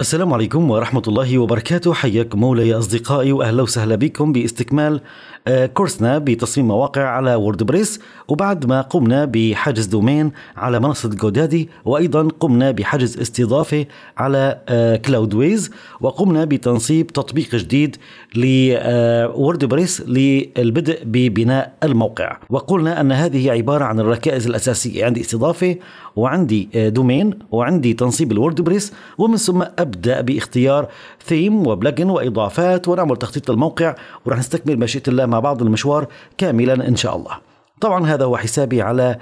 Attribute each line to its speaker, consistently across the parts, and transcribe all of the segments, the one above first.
Speaker 1: السلام عليكم ورحمة الله وبركاته حياكم مولاي أصدقائي وأهلا وسهلا بكم باستكمال آه، كورسنا بتصميم مواقع على ووردبريس وبعد ما قمنا بحجز دومين على منصة جودادي وأيضا قمنا بحجز استضافة على آه، كلاود ويز وقمنا بتنصيب تطبيق جديد لووردبريس آه، للبدء ببناء الموقع وقلنا أن هذه عبارة عن الركائز الأساسية عندي استضافة وعندي دومين وعندي تنصيب الووردبريس ومن ثم أبدأ نبدأ باختيار ثيم وبلجن وإضافات ونعمل تخطيط للموقع ورح نستكمل مشيئة الله مع بعض المشوار كاملا إن شاء الله طبعا هذا هو حسابي على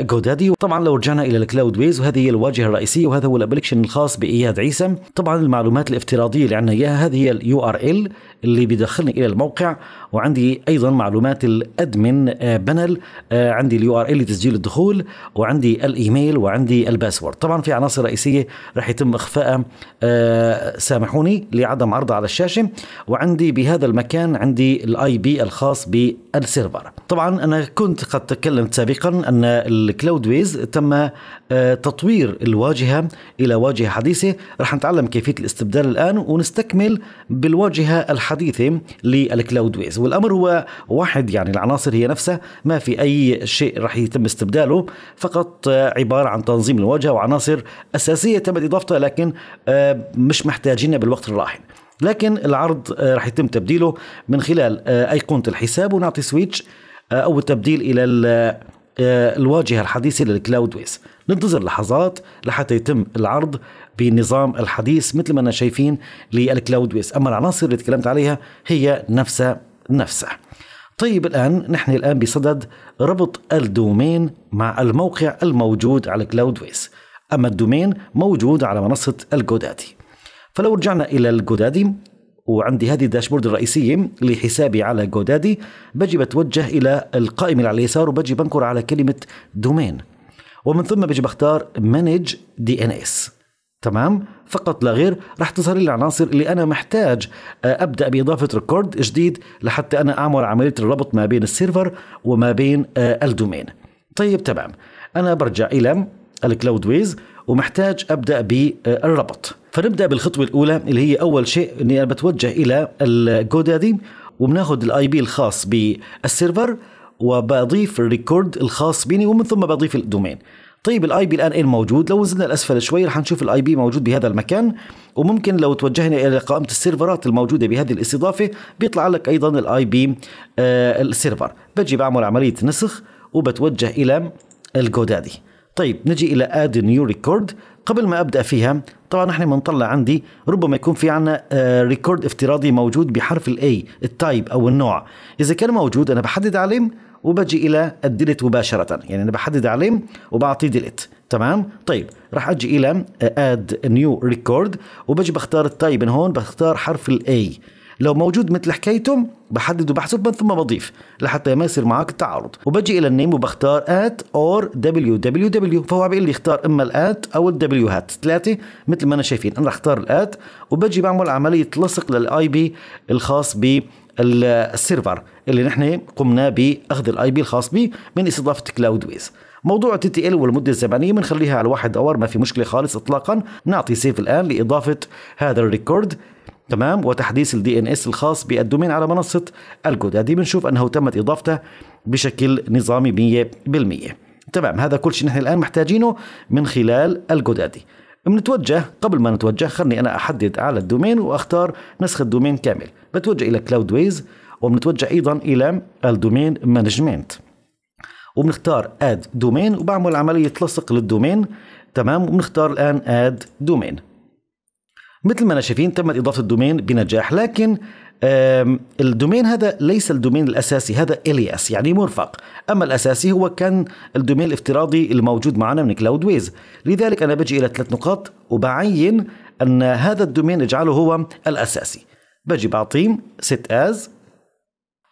Speaker 1: جودادي آه، وطبعا لو رجعنا الى الكلاود بيز وهذه هي الواجهه الرئيسيه وهذا هو الابلكيشن الخاص باياد عيسى طبعا المعلومات الافتراضيه اللي عندنا اياها هذه هي اليو ار ال اللي بيدخلني الى الموقع وعندي ايضا معلومات الادمن آه، بانل آه، عندي اليو ار ال لتسجيل الدخول وعندي الايميل وعندي الباسورد طبعا في عناصر رئيسيه راح يتم اخفائها سامحوني لعدم عرضها على الشاشه وعندي بهذا المكان عندي الاي بي الخاص بالسيرفر طبعا انا كنت قد تكلمت سابقا ان الكلاود ويز تم آه، تطوير الواجهة إلى واجهة حديثة رح نتعلم كيفية الاستبدال الآن ونستكمل بالواجهة الحديثة للكلاود ويز والأمر هو واحد يعني العناصر هي نفسها ما في أي شيء رح يتم استبداله فقط آه، عبارة عن تنظيم الواجهة وعناصر أساسية تم إضافتها لكن آه، مش محتاجينها بالوقت الراهن لكن العرض رح يتم تبديله من خلال أيقونة الحساب ونعطي سويتش أو التبديل إلى آه، الواجهة الحديثة للكلاود ويز ننتظر لحظات لحتى يتم العرض بنظام الحديث مثل ما أنا شايفين للكلاود ويز أما العناصر اللي تكلمت عليها هي نفسها نفسها طيب الآن نحن الآن بصدد ربط الدومين مع الموقع الموجود على كلاود ويز أما الدومين موجود على منصة الجودادي فلو رجعنا إلى الجودادي وعندي هذه الداشبورد الرئيسيه لحسابي على جودادي بجي بتوجه الى القائمه اللي على اليسار وبجي بنكر على كلمه دومين ومن ثم بجي بختار مانج دي ان اس تمام فقط لا غير راح تظهر لي العناصر اللي انا محتاج آه، ابدا باضافه ريكورد جديد لحتى انا اعمل عمليه الربط ما بين السيرفر وما بين آه، الدومين طيب تمام انا برجع الى الكلاود ويز ومحتاج ابدا بالربط فنبدا بالخطوه الاولى اللي هي اول شيء اني انا بتوجه الى الجودادي وبناخذ الاي بي الخاص بالسيرفر وبضيف الريكورد الخاص بيني ومن ثم بضيف الدومين طيب الاي بي الان اين موجود لو نزلنا الاسفل شوي رح نشوف الاي بي موجود بهذا المكان وممكن لو توجهنا الى قائمه السيرفرات الموجوده بهذه الاستضافه بيطلع لك ايضا الاي آه، بي السيرفر بجي بعمل عمليه نسخ وبتوجه الى الجودادي طيب نجي إلى اد نيو ريكورد قبل ما أبدأ فيها طبعا نحن بنطلع عندي ربما يكون في عنا ريكورد آه، افتراضي موجود بحرف الاي التايب او النوع اذا كان موجود انا بحدد عليه وبجي الى الديليت مباشره يعني انا بحدد عليه وبعطيه ديليت تمام طيب راح اجي الى اد نيو ريكورد وبجي بختار التايب من هون بختار حرف الاي لو موجود مثل حكايتهم بحدد وبحسب من ثم بضيف لحتى ما يصير معك التعارض وبجي الى النيم وبختار ات اور دبليو دبليو دبليو فهو بيقول لي اختار اما الات او الدبليو هات ثلاثه مثل ما انا شايفين انا رح اختار الات وبجي بعمل عمليه لصق للاي بي الخاص ب السيرفر اللي نحن قمنا باخذ الاي بي الخاص به من استضافه كلاود ويز موضوع تي تي ال والمده الزمنيه بنخليها على واحد اور ما في مشكله خالص اطلاقا نعطي سيف الان لاضافه هذا الريكورد تمام وتحديث الدي ان اس الخاص بالدومين على منصه الجودادي بنشوف انه تمت اضافته بشكل نظامي 100% تمام هذا كل شيء نحن الان محتاجينه من خلال الجودادي بنتوجه قبل ما نتوجه خلني انا احدد على الدومين واختار نسخه دومين كامل بتوجه الى كلاود ويز وبنتوجه ايضا الى الدومين مانجمنت وبنختار اد دومين وبعمل عمليه لصق للدومين تمام وبنختار الان اد دومين مثل ما انا شايفين تمت اضافه الدومين بنجاح لكن الدومين هذا ليس الدومين الاساسي هذا الياس يعني مرفق اما الاساسي هو كان الدومين الافتراضي الموجود معنا من كلاود ويز لذلك انا بجي الى ثلاث نقاط وبعين ان هذا الدومين اجعله هو الاساسي بجي بعطيه ست از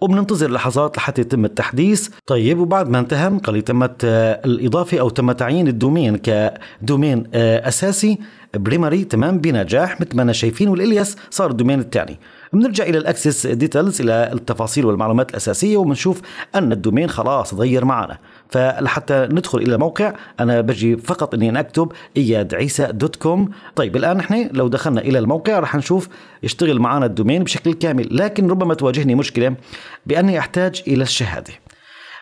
Speaker 1: وبننتظر لحظات لحتى يتم التحديث طيب وبعد ما انتهى قال تمت آه، الإضافة أو تم تعيين الدومين كدومين آه، أساسي بريمري تمام بنجاح مثل ما انا شايفين والالياس صار الدومين الثاني بنرجع الى الاكسس ديتيلز الى التفاصيل والمعلومات الاساسيه وبنشوف ان الدومين خلاص تغير معنا فلحتى ندخل الى الموقع انا بجي فقط اني أنا اكتب اياد عيسى دوت كوم طيب الان نحن لو دخلنا الى الموقع رح نشوف يشتغل معنا الدومين بشكل كامل لكن ربما تواجهني مشكله باني احتاج الى الشهاده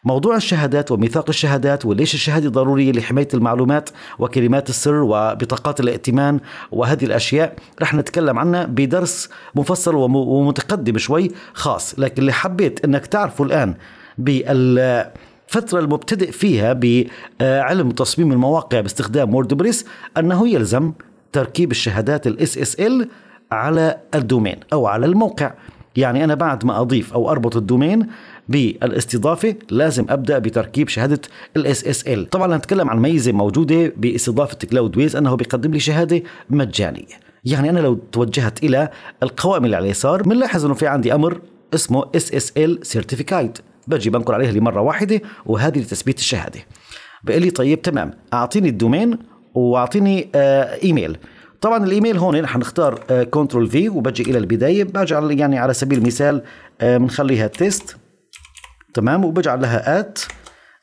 Speaker 1: موضوع الشهادات وميثاق الشهادات وليش الشهاده ضروريه لحمايه المعلومات وكلمات السر وبطاقات الائتمان وهذه الاشياء رح نتكلم عنها بدرس مفصل ومتقدم شوي خاص لكن اللي حبيت انك تعرفه الان بال الفترة المبتدئ فيها بعلم تصميم المواقع باستخدام وورد بريس أنه يلزم تركيب الشهادات الاس اس ال على الدومين أو على الموقع يعني أنا بعد ما أضيف أو أربط الدومين بالاستضافه لازم ابدا بتركيب شهاده الاس اس ال طبعا هنتكلم عن ميزه موجوده باستضافه كلاود ويز انه بيقدم لي شهاده مجانيه يعني انا لو توجهت الى القوائم اللي على اليسار بنلاحظ انه في عندي امر اسمه اس اس ال سيرتيفيكايت بجي بنقر عليها لمره واحده وهذه لتثبيت الشهاده بقول لي طيب تمام اعطيني الدومين واعطيني آه ايميل طبعا الايميل هون رح نختار كنترول آه، في وبجي الى البدايه باجي يعني على سبيل المثال بنخليها آه، تيست تمام وبجعل لها ات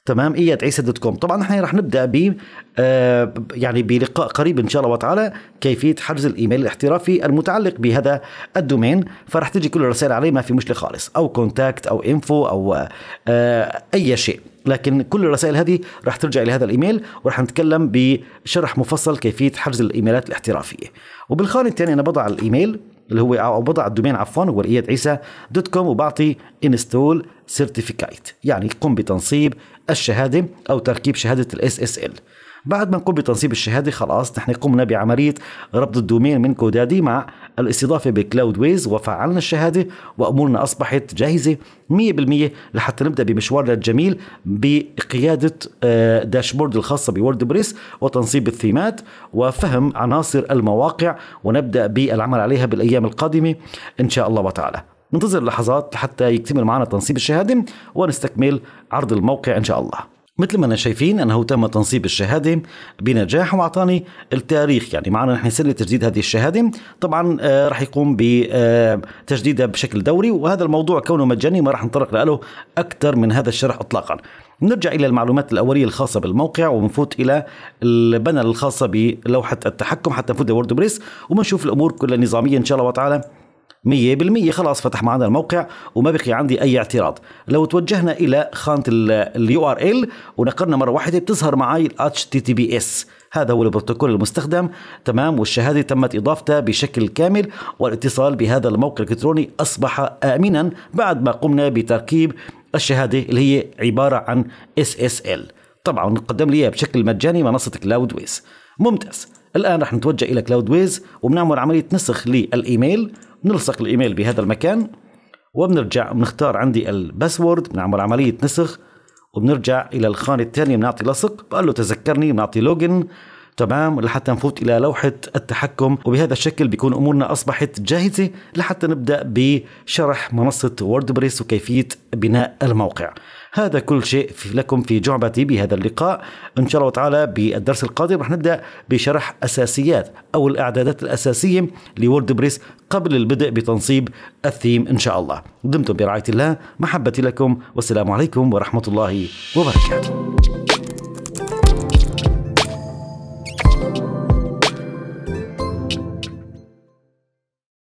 Speaker 1: تمام ايات عيسى دوت كوم طبعا احنا رح نبدا ب آه يعني بلقاء قريب ان شاء الله وتعالى كيفيه حجز الايميل الاحترافي المتعلق بهذا الدومين فرح تجي كل الرسائل عليه ما في مشكله خالص او كونتاكت او انفو او آه اي شيء لكن كل الرسائل هذه راح ترجع الى هذا الايميل وراح نتكلم بشرح مفصل كيفيه حجز الايميلات الاحترافيه وبالخانه الثانيه انا بضع الايميل اللي هو او بضع الدومين عفوا هو الاياد عيسى دوت كوم وبعطي انستول سيرتيفيكايت يعني قم بتنصيب الشهاده او تركيب شهاده الاس اس ال بعد ما نقوم بتنصيب الشهاده خلاص نحن قمنا بعمليه ربط الدومين من كودادي مع الاستضافه بكلاود ويز وفعلنا الشهاده وامورنا اصبحت جاهزه 100% لحتى نبدا بمشوارنا الجميل بقياده آه، داشبورد الخاصه بوردبريس وتنصيب الثيمات وفهم عناصر المواقع ونبدا بالعمل عليها بالايام القادمه ان شاء الله وتعالى ننتظر لحظات حتى يكتمل معنا تنصيب الشهاده ونستكمل عرض الموقع ان شاء الله مثل ما أنا شايفين أنه تم تنصيب الشهادة بنجاح وأعطاني التاريخ يعني معنا نحن سنة تجديد هذه الشهادة طبعا آه، رح يقوم بتجديدها آه، بشكل دوري وهذا الموضوع كونه مجاني ما رح نطرق له أكثر من هذا الشرح إطلاقا نرجع إلى المعلومات الأولية الخاصة بالموقع وبنفوت إلى البنل الخاصة بلوحة التحكم حتى نفوت لوردبريس وبنشوف الأمور كلها نظامية إن شاء الله وتعالى مية بالمية خلاص فتح معنا الموقع وما بقي عندي أي اعتراض لو توجهنا إلى خانة اليو ار ال ونقرنا مرة واحدة بتظهر معي ال HTTPS هذا هو البروتوكول المستخدم تمام والشهادة تمت إضافتها بشكل كامل والاتصال بهذا الموقع الإلكتروني أصبح آمنا بعد ما قمنا بتركيب الشهادة اللي هي عبارة عن SSL طبعا قدم لي بشكل مجاني منصة كلاود ويز ممتاز الان رح نتوجه الى كلاود ويز وبنعمل عمليه نسخ للايميل بنلصق الايميل بهذا المكان وبنرجع بنختار عندي الباسورد بنعمل عمليه نسخ وبنرجع الى الخانه الثانيه بنعطي لصق بقول له تذكرني بنعطي لوجن تمام لحتى نفوت الى لوحه التحكم وبهذا الشكل بيكون امورنا اصبحت جاهزه لحتى نبدا بشرح منصه ووردبريس وكيفيه بناء الموقع هذا كل شيء لكم في جعبتي بهذا اللقاء إن شاء الله تعالى بالدرس القادم رح نبدأ بشرح أساسيات أو الأعدادات الأساسية لوردبريس قبل البدء بتنصيب الثيم إن شاء الله دمتم برعاية الله محبتي لكم والسلام عليكم ورحمة الله وبركاته